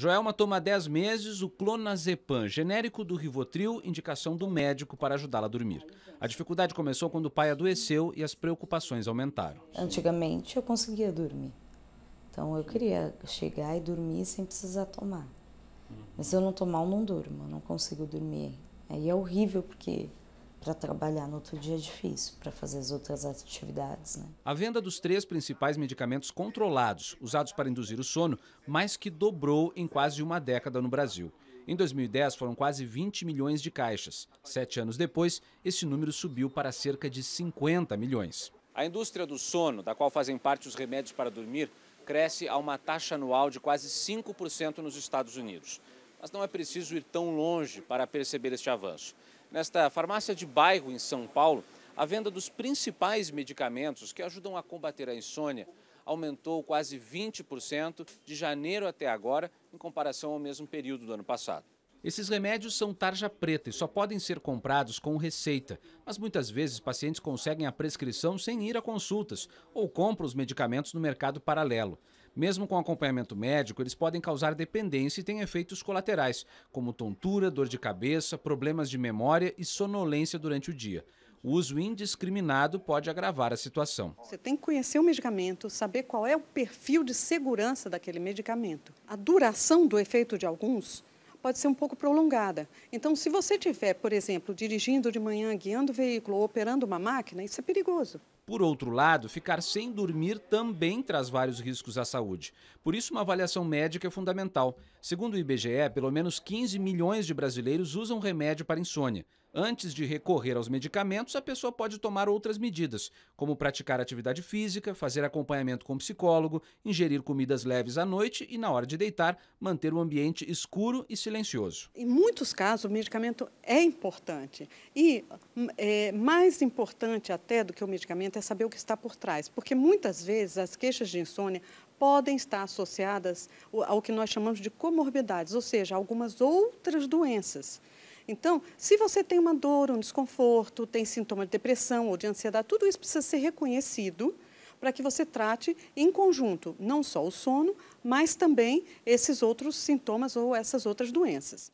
Joelma toma 10 meses o clonazepam, genérico do Rivotril, indicação do médico para ajudá-la a dormir. A dificuldade começou quando o pai adoeceu e as preocupações aumentaram. Antigamente eu conseguia dormir. Então eu queria chegar e dormir sem precisar tomar. Mas se eu não tomar, eu não durmo, eu não consigo dormir. Aí é horrível porque para trabalhar no outro dia é difícil, para fazer as outras atividades. Né? A venda dos três principais medicamentos controlados, usados para induzir o sono, mais que dobrou em quase uma década no Brasil. Em 2010, foram quase 20 milhões de caixas. Sete anos depois, esse número subiu para cerca de 50 milhões. A indústria do sono, da qual fazem parte os remédios para dormir, cresce a uma taxa anual de quase 5% nos Estados Unidos. Mas não é preciso ir tão longe para perceber este avanço. Nesta farmácia de bairro em São Paulo, a venda dos principais medicamentos que ajudam a combater a insônia aumentou quase 20% de janeiro até agora, em comparação ao mesmo período do ano passado. Esses remédios são tarja preta e só podem ser comprados com receita, mas muitas vezes pacientes conseguem a prescrição sem ir a consultas ou compram os medicamentos no mercado paralelo. Mesmo com acompanhamento médico, eles podem causar dependência e têm efeitos colaterais, como tontura, dor de cabeça, problemas de memória e sonolência durante o dia. O uso indiscriminado pode agravar a situação. Você tem que conhecer o medicamento, saber qual é o perfil de segurança daquele medicamento. A duração do efeito de alguns pode ser um pouco prolongada. Então, se você tiver, por exemplo, dirigindo de manhã, guiando o veículo ou operando uma máquina, isso é perigoso. Por outro lado, ficar sem dormir também traz vários riscos à saúde. Por isso, uma avaliação médica é fundamental. Segundo o IBGE, pelo menos 15 milhões de brasileiros usam remédio para insônia. Antes de recorrer aos medicamentos, a pessoa pode tomar outras medidas, como praticar atividade física, fazer acompanhamento com psicólogo, ingerir comidas leves à noite e, na hora de deitar, manter o ambiente escuro e silencioso. Em muitos casos, o medicamento é importante. E hum, é, mais importante até do que o medicamento é é saber o que está por trás, porque muitas vezes as queixas de insônia podem estar associadas ao que nós chamamos de comorbidades, ou seja, algumas outras doenças. Então, se você tem uma dor, um desconforto, tem sintoma de depressão ou de ansiedade, tudo isso precisa ser reconhecido para que você trate em conjunto, não só o sono, mas também esses outros sintomas ou essas outras doenças.